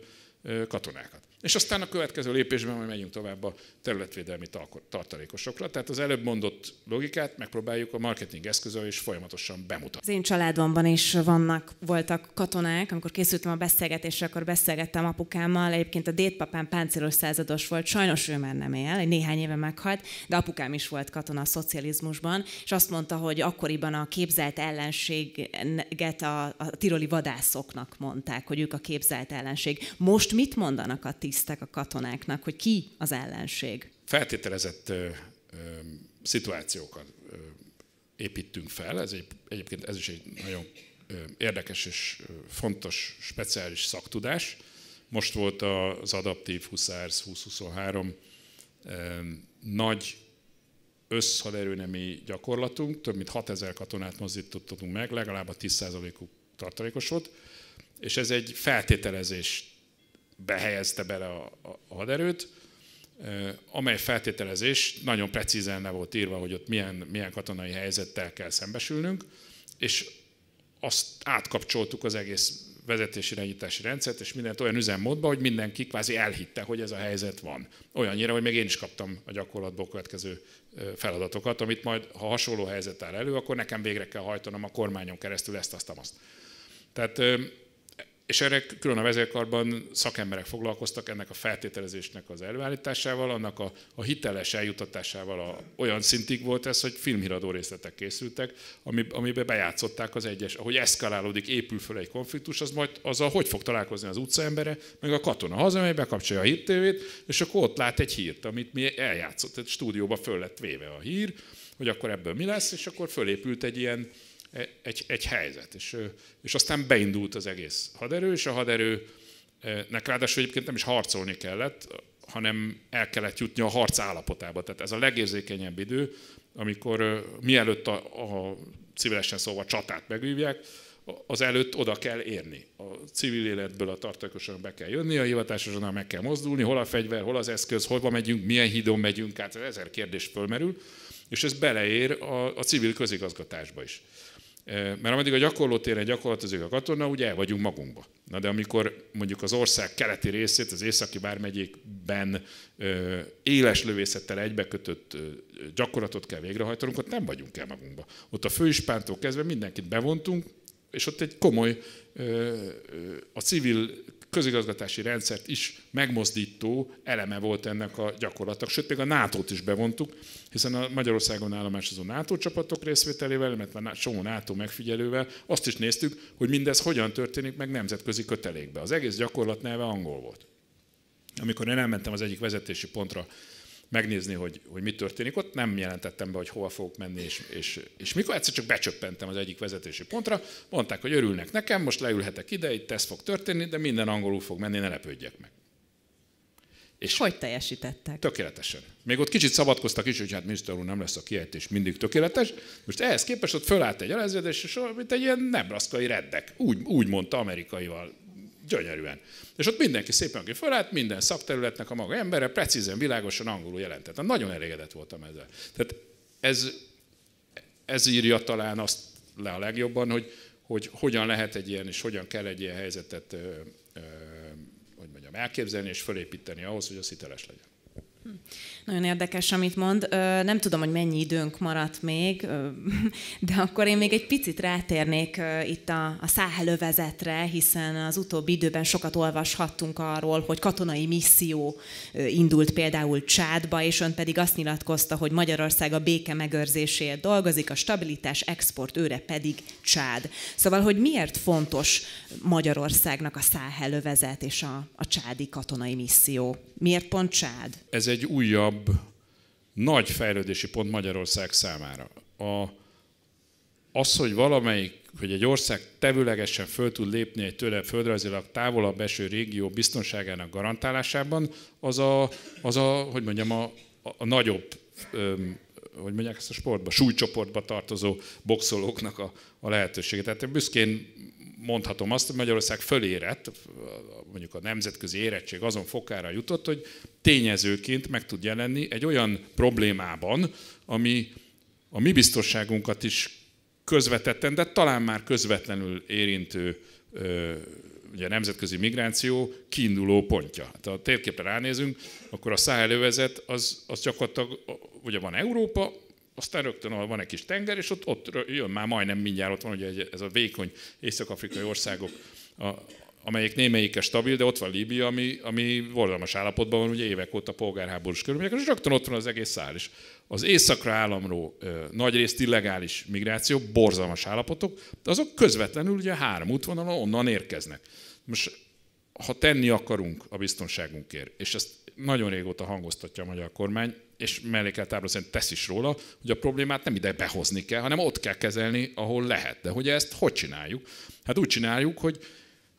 ö, katonákat. És aztán a következő lépésben majd megyünk tovább a területvédelmi tartalékosokra. Tehát az előbb mondott logikát megpróbáljuk a marketing eszközön is folyamatosan bemutatni. Az én családomban is vannak, voltak katonák, amikor készültem a beszélgetésre, akkor beszélgettem apukámmal, egyébként a dédpapám páncélos százados volt, sajnos ő már nem él, egy néhány éve meghalt, de apukám is volt katona a szocializmusban, és azt mondta, hogy akkoriban a képzelt ellenséget a, a tiroli vadászoknak mondták, hogy ők a képzelt ellenség. Most mit mondanak a tiroli? tisztek, a katonáknak, hogy ki az ellenség. Feltételezett ö, ö, szituációkat ö, építünk fel, ez egy, egyébként ez is egy nagyon ö, érdekes és fontos, speciális szaktudás. Most volt az Adaptív Huszárs 2023 ö, nagy összhaderőnemi gyakorlatunk, több mint 6000 katonát mozdítottunk meg, legalább a 10%-uk tartalékos volt, és ez egy feltételezést behelyezte bele a, a haderőt, amely feltételezés nagyon precízen le volt írva, hogy ott milyen, milyen katonai helyzettel kell szembesülnünk, és azt átkapcsoltuk az egész vezetési irányítási rendszert, és mindent olyan üzemmódba, hogy mindenki kvázi elhitte, hogy ez a helyzet van. Olyannyira, hogy még én is kaptam a gyakorlatból következő feladatokat, amit majd, ha hasonló helyzet áll elő, akkor nekem végre kell hajtanom a kormányon keresztül ezt, azt, azt. Tehát és erre külön a vezérkarban szakemberek foglalkoztak ennek a feltételezésnek az előállításával, annak a, a hiteles eljutatásával a, olyan szintig volt ez, hogy filmhíradó részletek készültek, ami, amiben bejátszották az egyes, ahogy eszkalálódik, épül föl egy konfliktus, az majd a hogy fog találkozni az utcaembere, meg a katona hazamegy, bekapcsolja a hírtévét, és akkor ott lát egy hírt, amit mi eljátszott, tehát stúdióba föl lett véve a hír, hogy akkor ebből mi lesz, és akkor fölépült egy ilyen E- egy, egy helyzet. És, és aztán beindult az egész haderő, és a haderőnek ráadásul egyébként nem is harcolni kellett, hanem el kellett jutni a harc állapotába. Tehát ez a legérzékenyebb idő, amikor mielőtt a, a civilesen szóval csatát megvívják, az előtt oda kell érni. A civil életből a tartalékosan be kell jönni, a hivatásosan meg kell mozdulni, hol a fegyver, hol az eszköz, hova megyünk, milyen hídon megyünk hát ezer kérdés fölmerül, és ez beleér a, a civil közigazgatásba is. Mert ameddig a téren gyakorlatozik a katona, ugye el vagyunk magunkba. Na de amikor mondjuk az ország keleti részét, az északi bármegyékben éles lövészettel egybekötött gyakorlatot kell végrehajtanunk, ott nem vagyunk el magunkba. Ott a főispántól kezdve mindenkit bevontunk, és ott egy komoly, a civil közigazgatási rendszert is megmozdító eleme volt ennek a gyakorlatnak. Sőt, még a nato is bevontuk, hiszen a Magyarországon állomásozó NATO csapatok részvételével, mert már csomó NATO megfigyelővel azt is néztük, hogy mindez hogyan történik meg nemzetközi kötelékbe. Az egész gyakorlat neve angol volt. Amikor én elmentem az egyik vezetési pontra megnézni, hogy, hogy mi történik ott. Nem jelentettem be, hogy hova fogok menni, és, és, és mikor egyszer csak becsöppentem az egyik vezetési pontra, mondták, hogy örülnek nekem, most leülhetek ide, itt ez fog történni, de minden angolul fog menni, ne lepődjek meg. És hogy teljesítettek? Tökéletesen. Még ott kicsit szabadkoztak is, hogy hát miniszter úr nem lesz a kiejtés mindig tökéletes. Most ehhez képest ott fölállt egy elezvedés, és mint egy ilyen nebraszkai reddek. Úgy, úgy mondta amerikaival Gyönyörűen. És ott mindenki szépen ki minden szakterületnek a maga embere, precízen, világosan angolul jelentett. Na, hát nagyon elégedett voltam ezzel. Tehát ez, ez írja talán azt le a legjobban, hogy, hogy hogyan lehet egy ilyen, és hogyan kell egy ilyen helyzetet ö, ö, hogy mondjam, elképzelni és fölépíteni ahhoz, hogy az hiteles legyen. Hm. Nagyon érdekes, amit mond. Nem tudom, hogy mennyi időnk maradt még, de akkor én még egy picit rátérnék itt a, a száhelövezetre, hiszen az utóbbi időben sokat olvashattunk arról, hogy katonai misszió indult például Csádba, és ön pedig azt nyilatkozta, hogy Magyarország a béke megőrzéséért dolgozik, a stabilitás export őre pedig Csád. Szóval, hogy miért fontos Magyarországnak a száhelövezet és a, a csádi katonai misszió? Miért pont Csád? Ez egy újabb újabb nagy fejlődési pont Magyarország számára. A, az, hogy valamelyik, hogy egy ország tevőlegesen föl tud lépni egy tőle földrajzilag távolabb eső régió biztonságának garantálásában, az a, az a hogy mondjam, a, a, a nagyobb öm, hogy mondják ezt a sportba, súlycsoportba tartozó boxolóknak a, a lehetősége. Tehát én büszkén mondhatom azt, hogy Magyarország fölérett, mondjuk a nemzetközi érettség azon fokára jutott, hogy tényezőként meg tud jelenni egy olyan problémában, ami a mi biztonságunkat is közvetetten, de talán már közvetlenül érintő ugye a nemzetközi migráció kiinduló pontja. Hát ha a térképre ránézünk, akkor a száhelővezet az, az gyakorlatilag, ugye van Európa, aztán rögtön, ahol van egy kis tenger, és ott, ott jön már majdnem mindjárt, ott van ugye ez a vékony észak-afrikai országok, a, amelyek némelyike stabil, de ott van Líbia, ami, ami borzalmas állapotban van, ugye évek óta polgárháborús körülmények, és rögtön ott van az egész szár is. Az északra államról nagy nagyrészt illegális migráció, borzalmas állapotok, de azok közvetlenül ugye három útvonalon onnan érkeznek. Most ha tenni akarunk a biztonságunkért, és ezt nagyon régóta hangoztatja a magyar kormány, és mellékelt tábla szerint tesz is róla, hogy a problémát nem ide behozni kell, hanem ott kell kezelni, ahol lehet. De hogy ezt hogy csináljuk? Hát úgy csináljuk, hogy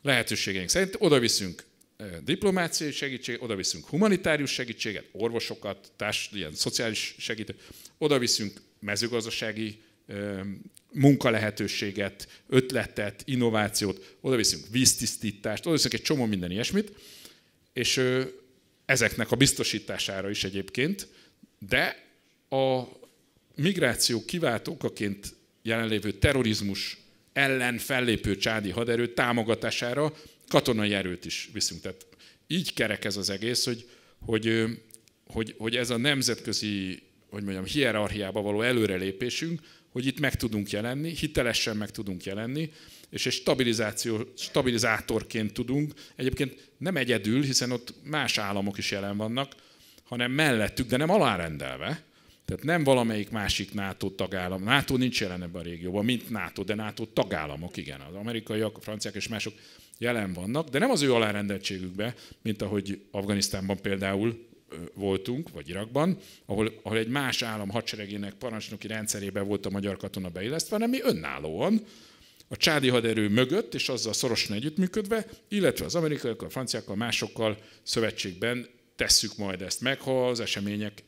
lehetőségeink szerint oda viszünk eh, diplomáciai segítséget, oda viszünk humanitárius segítséget, orvosokat, társ, ilyen szociális segítséget, oda viszünk mezőgazdasági eh, munkalehetőséget, ötletet, innovációt, oda viszünk víztisztítást, oda viszünk egy csomó minden ilyesmit, és eh, ezeknek a biztosítására is egyébként de a migráció kiváltókaként jelenlévő terrorizmus ellen fellépő csádi haderő támogatására katonai erőt is viszünk. Tehát így kerek ez az egész, hogy, hogy, hogy, hogy ez a nemzetközi hogy mondjam, hierarchiába való előrelépésünk, hogy itt meg tudunk jelenni, hitelesen meg tudunk jelenni, és egy stabilizáció, stabilizátorként tudunk. Egyébként nem egyedül, hiszen ott más államok is jelen vannak, hanem mellettük, de nem alárendelve. Tehát nem valamelyik másik NATO tagállam. NATO nincs jelen ebben a régióban, mint NATO, de NATO tagállamok, igen. Az amerikaiak, a franciák és mások jelen vannak, de nem az ő alárendeltségükbe, mint ahogy Afganisztánban például voltunk, vagy Irakban, ahol, ahol egy más állam hadseregének parancsnoki rendszerében volt a magyar katona beillesztve, hanem mi önállóan a csádi haderő mögött, és azzal szorosan együttműködve, illetve az amerikaiakkal, a franciákkal, másokkal szövetségben tesszük majd ezt meg, ha az események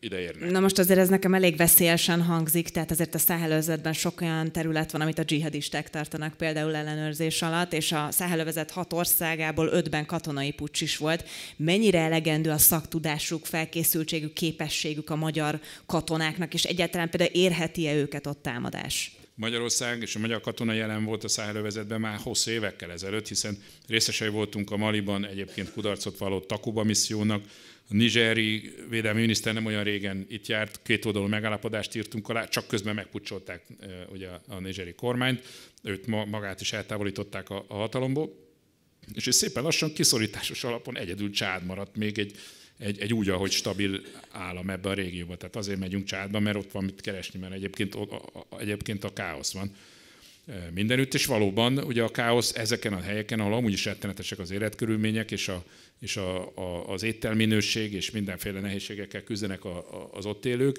ideérnek. Na most azért ez nekem elég veszélyesen hangzik, tehát azért a száhelőzetben sok olyan terület van, amit a dzsihadisták tartanak például ellenőrzés alatt, és a száhelővezet hat országából ötben katonai pucs is volt. Mennyire elegendő a szaktudásuk, felkészültségük, képességük a magyar katonáknak, és egyáltalán például érheti-e őket ott támadás? Magyarország és a magyar katona jelen volt a száhelövezetben már hosszú évekkel ezelőtt, hiszen részesei voltunk a Maliban egyébként kudarcot valló Takuba missziónak, a nigeri védelmi miniszter nem olyan régen itt járt, két oldalú megállapodást írtunk alá, csak közben megpucsolták ugye, a nigeri kormányt, őt magát is eltávolították a, a hatalomból, és szépen lassan kiszorításos alapon egyedül Csád maradt még egy egy, egy úgy, ahogy stabil állam ebbe a régióba. Tehát azért megyünk csádba, mert ott van mit keresni, mert egyébként, egyébként a káosz van mindenütt, és valóban ugye a káosz ezeken a helyeken, ahol amúgy is rettenetesek az életkörülmények, és, a, és a, a, az ételminőség és mindenféle nehézségekkel küzdenek a, a, az ott élők,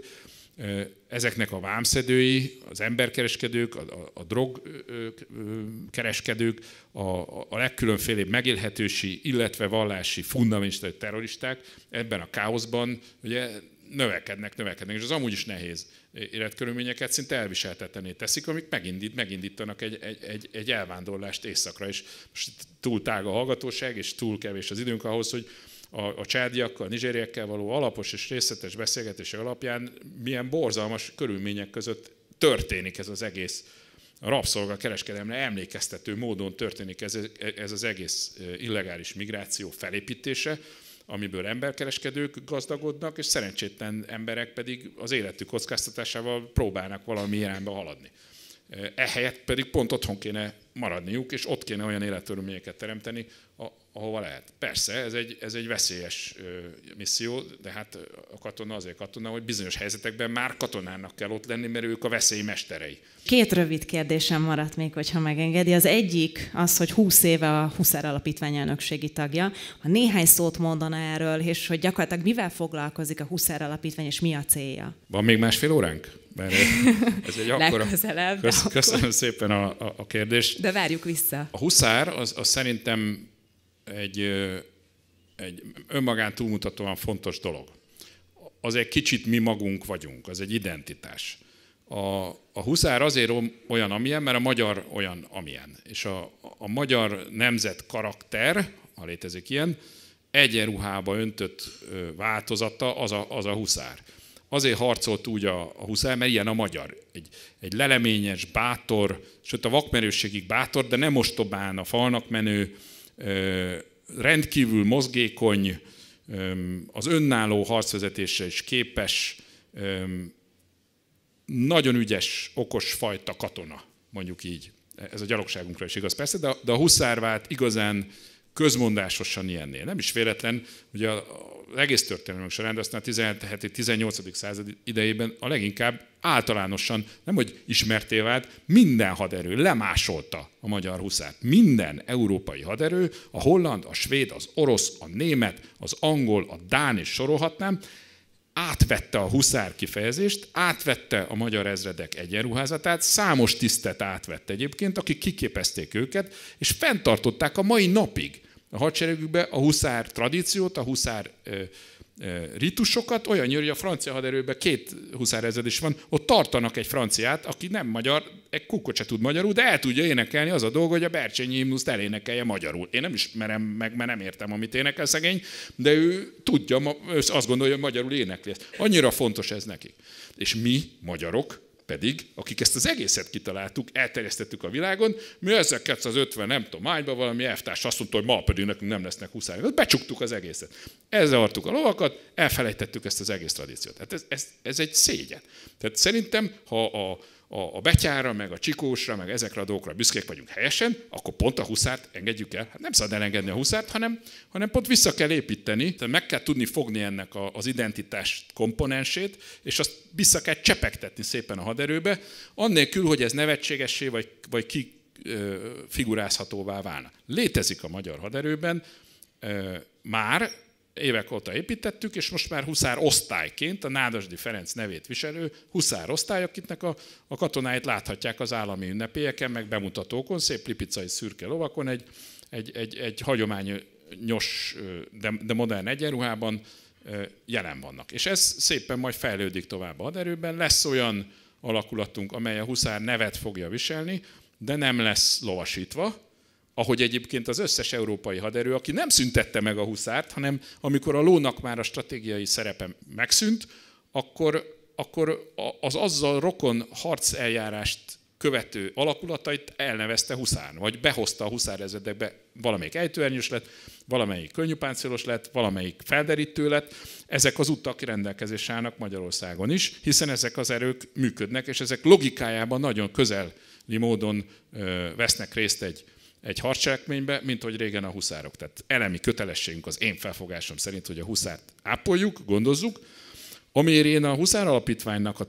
ezeknek a vámszedői, az emberkereskedők, a, a, a drogkereskedők, a, a legkülönfélébb megélhetősi, illetve vallási fundamentális terroristák ebben a káoszban ugye növekednek, növekednek, és az amúgy is nehéz életkörülményeket szinte elviselhetetlené teszik, amik megindít, megindítanak egy, egy, egy, egy elvándorlást éjszakra, és most túl tág a hallgatóság, és túl kevés az időnk ahhoz, hogy a, a csádiakkal, nizsériekkel való alapos és részletes beszélgetés alapján milyen borzalmas körülmények között történik ez az egész a rabszolga kereskedelemre emlékeztető módon történik ez, ez az egész e, illegális migráció felépítése, amiből emberkereskedők gazdagodnak, és szerencsétlen emberek pedig az életük kockáztatásával próbálnak valami irányba haladni. E, ehelyett pedig pont otthon kéne maradniuk, és ott kéne olyan életörülményeket teremteni, ahova lehet. Persze, ez egy, ez egy veszélyes misszió, de hát a katona azért katona, hogy bizonyos helyzetekben már katonának kell ott lenni, mert ők a veszély mesterei. Két rövid kérdésem maradt még, hogyha megengedi. Az egyik az, hogy 20 éve a Huszár Alapítvány elnökségi tagja. Ha néhány szót mondana erről, és hogy gyakorlatilag mivel foglalkozik a Huszár Alapítvány, és mi a célja? Van még másfél óránk? mert ez egy akkora... Legközelebb. Kösz, akkor. Köszönöm szépen a, a, a kérdést. De várjuk vissza. A Huszár az, az szerintem egy, egy önmagán túlmutatóan fontos dolog. Az egy kicsit mi magunk vagyunk, az egy identitás. A, a huszár azért olyan, amilyen, mert a magyar olyan, amilyen. És a, a magyar nemzet karakter, ha létezik ilyen, egyenruhába öntött változata az a, az a huszár. Azért harcolt úgy a, a huszár, mert ilyen a magyar. Egy, egy leleményes, bátor, sőt a vakmerőségig bátor, de nem ostobán a falnak menő, rendkívül mozgékony, az önálló harcvezetése is képes, nagyon ügyes, okos fajta katona, mondjuk így. Ez a gyalogságunkra is igaz persze, de a huszárvát igazán közmondásosan ilyennél. Nem is véletlen, hogy az egész történelmünk során, de aztán a 17. 18. század idejében a leginkább általánosan, nem hogy ismerté vált, minden haderő lemásolta a magyar huszát. Minden európai haderő, a holland, a svéd, az orosz, a német, az angol, a dán és sorolhatnám, átvette a huszár kifejezést, átvette a magyar ezredek egyenruházatát, számos tisztet átvette egyébként, akik kiképezték őket, és fenntartották a mai napig a hadseregükbe a huszár tradíciót, a huszár ö, ö, ritusokat, olyan hogy a francia haderőben két huszárezred is van, ott tartanak egy franciát, aki nem magyar, egy kukocsa se tud magyarul, de el tudja énekelni, az a dolga, hogy a Bercsényi himnuszt elénekelje magyarul. Én nem ismerem meg, mert nem értem, amit énekel szegény, de ő tudja, azt gondolja, hogy magyarul énekli ezt. Annyira fontos ez nekik. És mi, magyarok, pedig, akik ezt az egészet kitaláltuk, elterjesztettük a világon, mi ezzel az 50 nem tudom hányba valami elvtárs azt mondta, hogy ma pedig nekünk nem lesznek 20 hát Becsuktuk az egészet. Elzavartuk a lovakat, elfelejtettük ezt az egész tradíciót. Hát ez, ez, ez egy szégyen. Tehát szerintem, ha a, a, a betyára, meg a csikósra, meg ezekre a dolgokra büszkék vagyunk helyesen, akkor pont a huszárt engedjük el. Hát nem szabad elengedni a huszárt, hanem, hanem pont vissza kell építeni. Tehát meg kell tudni fogni ennek a, az identitás komponensét, és azt vissza kell csepegtetni szépen a haderőbe, annélkül, hogy ez nevetségessé vagy, vagy ki figurázhatóvá válna. Létezik a magyar haderőben, már évek óta építettük, és most már huszár osztályként, a Nádasdi Ferenc nevét viselő huszár osztály, akiknek a, a katonáit láthatják az állami ünnepélyeken, meg bemutatókon, szép lipicai szürke lovakon, egy, egy, egy, egy hagyományos, de, de modern egyenruhában jelen vannak. És ez szépen majd fejlődik tovább a derőben. lesz olyan alakulatunk, amely a huszár nevet fogja viselni, de nem lesz lovasítva, ahogy egyébként az összes európai haderő, aki nem szüntette meg a huszárt, hanem amikor a lónak már a stratégiai szerepe megszűnt, akkor, akkor az azzal rokon harc eljárást követő alakulatait elnevezte huszár, vagy behozta a huszárezredekbe, valamelyik ejtőernyős lett, valamelyik könnyűpáncélos lett, valamelyik felderítő lett. Ezek az utak rendelkezés állnak Magyarországon is, hiszen ezek az erők működnek, és ezek logikájában nagyon közeli módon vesznek részt egy egy harcselekménybe, mint hogy régen a huszárok. Tehát elemi kötelességünk az én felfogásom szerint, hogy a huszárt ápoljuk, gondozzuk, Amiért én a Huszár Alapítványnak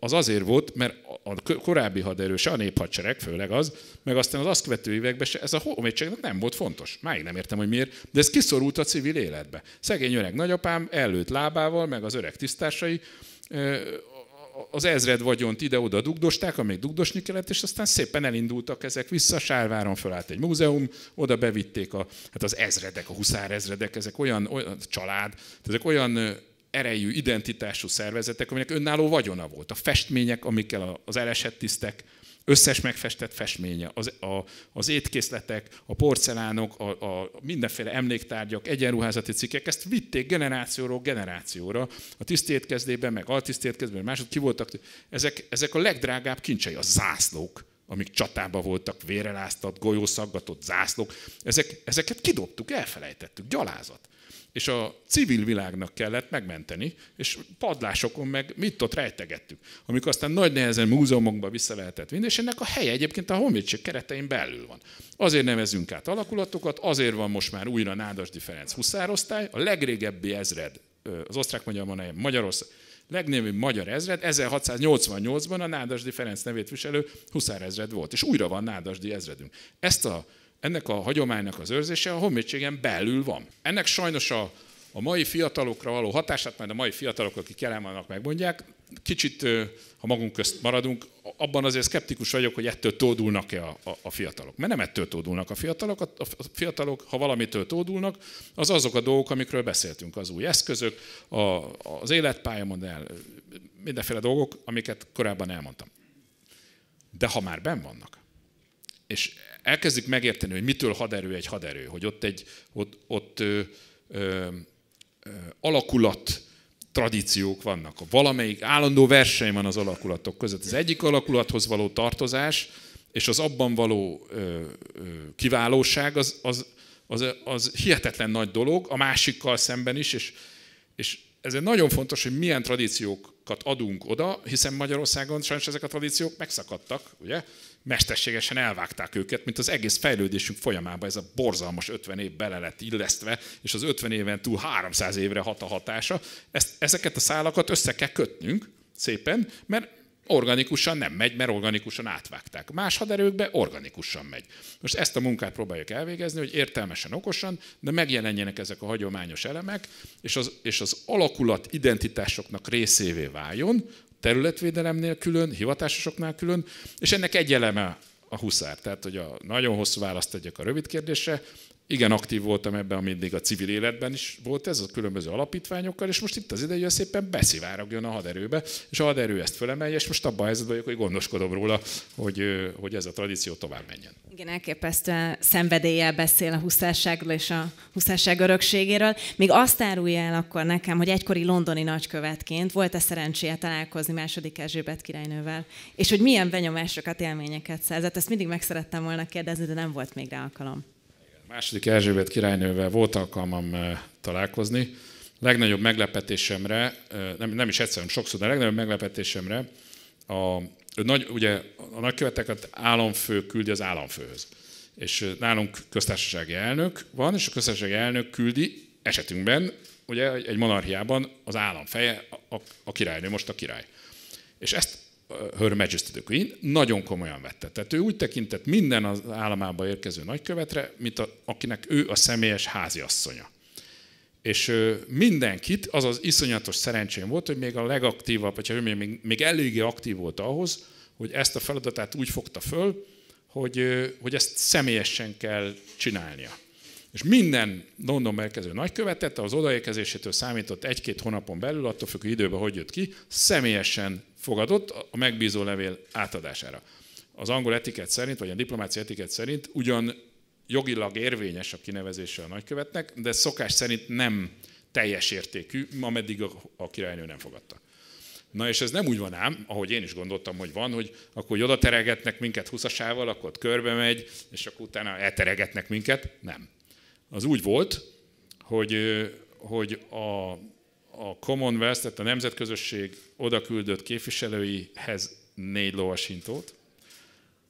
az azért volt, mert a korábbi haderő, se a néphadsereg, főleg az, meg aztán az azt követő években se, ez a honvédségnek nem volt fontos. Máig nem értem, hogy miért, de ez kiszorult a civil életbe. Szegény öreg nagyapám előtt lábával, meg az öreg tisztársai az ezred vagyont ide-oda dugdosták, amíg dugdosni kellett, és aztán szépen elindultak ezek vissza, Sárváron fölállt egy múzeum, oda bevitték a, hát az ezredek, a huszár ezredek, ezek olyan, olyan család, ezek olyan erejű, identitású szervezetek, aminek önálló vagyona volt. A festmények, amikkel az elesett tisztek összes megfestett festménye, az, a, az étkészletek, a porcelánok, a, a mindenféle emléktárgyak, egyenruházati cikkek, ezt vitték generációról generációra. A tisztétkezdében, meg altisztétkezdében, másod ki voltak. Ezek, ezek a legdrágább kincsei, a zászlók amik csatába voltak, véreláztat, golyószaggatott zászlók, ezek, ezeket kidobtuk, elfelejtettük, gyalázat és a civil világnak kellett megmenteni, és padlásokon meg mit ott rejtegettük. Amikor aztán nagy nehezen múzeumokba vissza lehetett vinni, és ennek a helye egyébként a honvédség keretein belül van. Azért nevezünk át alakulatokat, azért van most már újra Nádasdi Ferenc huszárosztály, a legrégebbi ezred, az osztrák-magyar mondája Magyarország, legnagyobb magyar ezred, 1688-ban a Nádasdi Ferenc nevét viselő huszárezred volt, és újra van Nádasdi ezredünk. Ezt a ennek a hagyománynak az őrzése a honvédségen belül van. Ennek sajnos a, a mai fiatalokra való hatását, majd a mai fiatalok, akik jelen vannak, megmondják. Kicsit, ha magunk közt maradunk, abban azért szkeptikus vagyok, hogy ettől tódulnak-e a, a, a fiatalok. Mert nem ettől tódulnak a fiatalok. A, a fiatalok, ha valamitől tódulnak, az azok a dolgok, amikről beszéltünk, az új eszközök, a, az életpályamodell, mindenféle dolgok, amiket korábban elmondtam. De ha már ben vannak, és elkezdik megérteni, hogy mitől haderő egy haderő, hogy ott egy ott, ott ö, ö, ö, alakulat tradíciók vannak. Valamelyik állandó verseny van az alakulatok között. Az egyik alakulathoz való tartozás és az abban való ö, ö, kiválóság az, az, az, az hihetetlen nagy dolog, a másikkal szemben is, és, és ezért nagyon fontos, hogy milyen tradíciókat adunk oda, hiszen Magyarországon sajnos ezek a tradíciók megszakadtak, ugye? mesterségesen elvágták őket, mint az egész fejlődésünk folyamában ez a borzalmas 50 év bele lett illesztve, és az 50 éven túl 300 évre hat a hatása. Ezt, ezeket a szálakat össze kell kötnünk szépen, mert organikusan nem megy, mert organikusan átvágták. Más haderőkbe organikusan megy. Most ezt a munkát próbáljuk elvégezni, hogy értelmesen, okosan, de megjelenjenek ezek a hagyományos elemek, és az, és az alakulat identitásoknak részévé váljon, területvédelemnél külön, hivatásosoknál külön, és ennek egy eleme a huszár. Tehát, hogy a nagyon hosszú választ adjak a rövid kérdésre, igen aktív voltam ebben, amit még a civil életben is volt ez, a különböző alapítványokkal, és most itt az ideje szépen beszivárogjon a haderőbe, és a haderő ezt fölemelje, és most abban a helyzetben vagyok, hogy gondoskodom róla, hogy, hogy ez a tradíció tovább menjen. Igen, elképesztően szenvedéllyel beszél a huszárságról és a huszárság örökségéről. Még azt árulja el akkor nekem, hogy egykori londoni nagykövetként volt-e szerencséje találkozni második Erzsébet királynővel, és hogy milyen benyomásokat, élményeket szerzett. Ezt mindig meg szerettem volna kérdezni, de nem volt még rá alkalom második Erzsébet királynővel volt alkalmam találkozni. Legnagyobb meglepetésemre, nem, nem is egyszerűen, sokszor, de a legnagyobb meglepetésemre a, nagy, ugye a nagyköveteket államfő küldi az államfőhöz. És nálunk köztársasági elnök van, és a köztársasági elnök küldi esetünkben, ugye egy monarchiában az államfeje a, a, a királynő, most a király. És ezt Her Majesty the Queen nagyon komolyan vette. Tehát ő úgy tekintett minden az államába érkező nagykövetre, mint a, akinek ő a személyes háziasszonya. És mindenkit, az az iszonyatos szerencsém volt, hogy még a legaktívabb, vagy hát ő még, még eléggé aktív volt ahhoz, hogy ezt a feladatát úgy fogta föl, hogy, hogy ezt személyesen kell csinálnia. És minden London érkező nagykövetet az odaérkezésétől számított egy-két hónapon belül, attól függ, hogy időben hogy jött ki, személyesen fogadott a megbízó levél átadására. Az angol etiket szerint, vagy a diplomácia etiket szerint ugyan jogilag érvényes a kinevezése a nagykövetnek, de szokás szerint nem teljes értékű, ameddig a királynő nem fogadta. Na és ez nem úgy van ám, ahogy én is gondoltam, hogy van, hogy akkor oda teregetnek minket huszasával, akkor ott körbe megy, és akkor utána elteregetnek minket. Nem. Az úgy volt, hogy, hogy a a Commonwealth, tehát a nemzetközösség odaküldött képviselőihez négy lovasintót,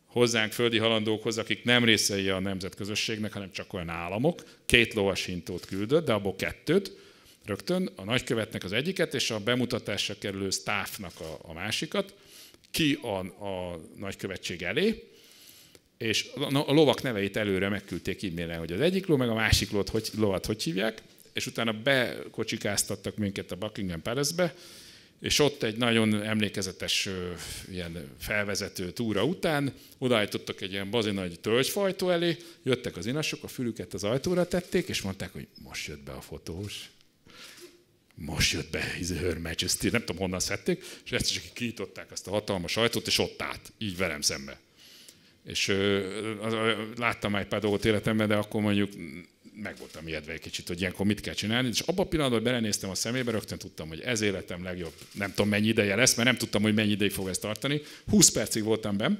hozzánk földi halandókhoz, akik nem részei a nemzetközösségnek, hanem csak olyan államok, két lovasintót küldött, de abból kettőt, rögtön a nagykövetnek az egyiket, és a bemutatásra kerülő sztáfnak a, a másikat, ki a, a nagykövetség elé, és a lovak neveit előre megküldték e-mailen, hogy az egyik ló, meg a másik lót, hogy, lovat hogy hívják, és utána bekocsikáztattak minket a Buckingham Palace-be, és ott egy nagyon emlékezetes ilyen felvezető túra után odaállítottak egy ilyen bazi nagy tölgyfajtó elé, jöttek az inasok, a fülüket az ajtóra tették, és mondták, hogy most jött be a fotós. Most jött be, ez izé, Her Majesty, nem tudom honnan szedték, és ezt csak kiították azt a hatalmas ajtót, és ott állt, így velem szembe. És láttam már egy pár dolgot életemben, de akkor mondjuk meg voltam ijedve egy kicsit, hogy ilyenkor mit kell csinálni, és abban a pillanatban, hogy belenéztem a szemébe, rögtön tudtam, hogy ez életem legjobb, nem tudom mennyi ideje lesz, mert nem tudtam, hogy mennyi ideig fog ez tartani. 20 percig voltam benn,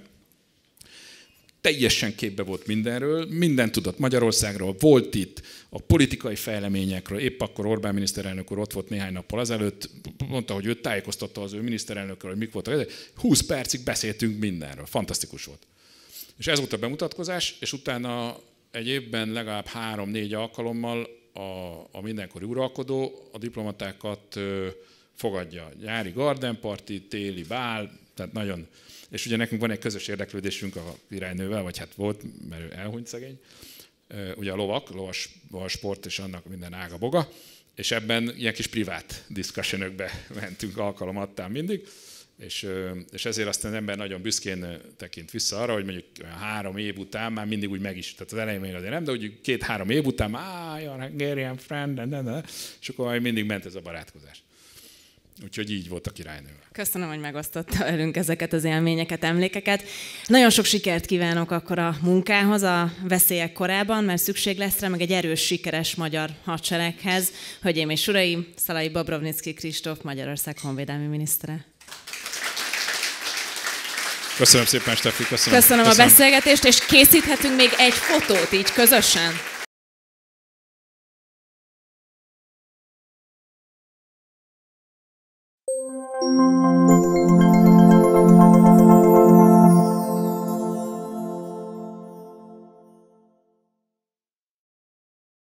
teljesen képbe volt mindenről, minden tudott Magyarországról, volt itt a politikai fejleményekről, épp akkor Orbán miniszterelnök úr ott volt néhány nappal ezelőtt, mondta, hogy ő tájékoztatta az ő miniszterelnökről, hogy mik voltak 20 percig beszéltünk mindenről, fantasztikus volt. És ez volt a bemutatkozás, és utána egy évben legalább három-négy alkalommal a, a mindenkori uralkodó a diplomatákat ö, fogadja. Nyári gardenparti, téli bál, tehát nagyon... És ugye nekünk van egy közös érdeklődésünk a királynővel, vagy hát volt, mert ő elhunyt szegény. Ugye a lovak, lovas, lovas sport és annak minden ága boga, és ebben ilyen kis privát discussionökbe mentünk alkalomattán mindig. És, és ezért aztán az ember nagyon büszkén tekint vissza arra, hogy mondjuk három év után már mindig úgy meg is, tehát az elején még azért nem, de úgy két-három év után már, ah, your Hungarian friend, and, and, and, és akkor majd mindig ment ez a barátkozás. Úgyhogy így volt a királynő. Köszönöm, hogy megosztotta velünk ezeket az élményeket, emlékeket. Nagyon sok sikert kívánok akkor a munkához, a veszélyek korában, mert szükség lesz rá, meg egy erős, sikeres magyar hadsereghez. Hölgyeim és uraim, Szalai Babrovnicki Kristóf, Magyarország honvédelmi minisztere. Köszönöm szépen, Stefi, köszönöm. Köszönöm, köszönöm a beszélgetést, és készíthetünk még egy fotót így közösen.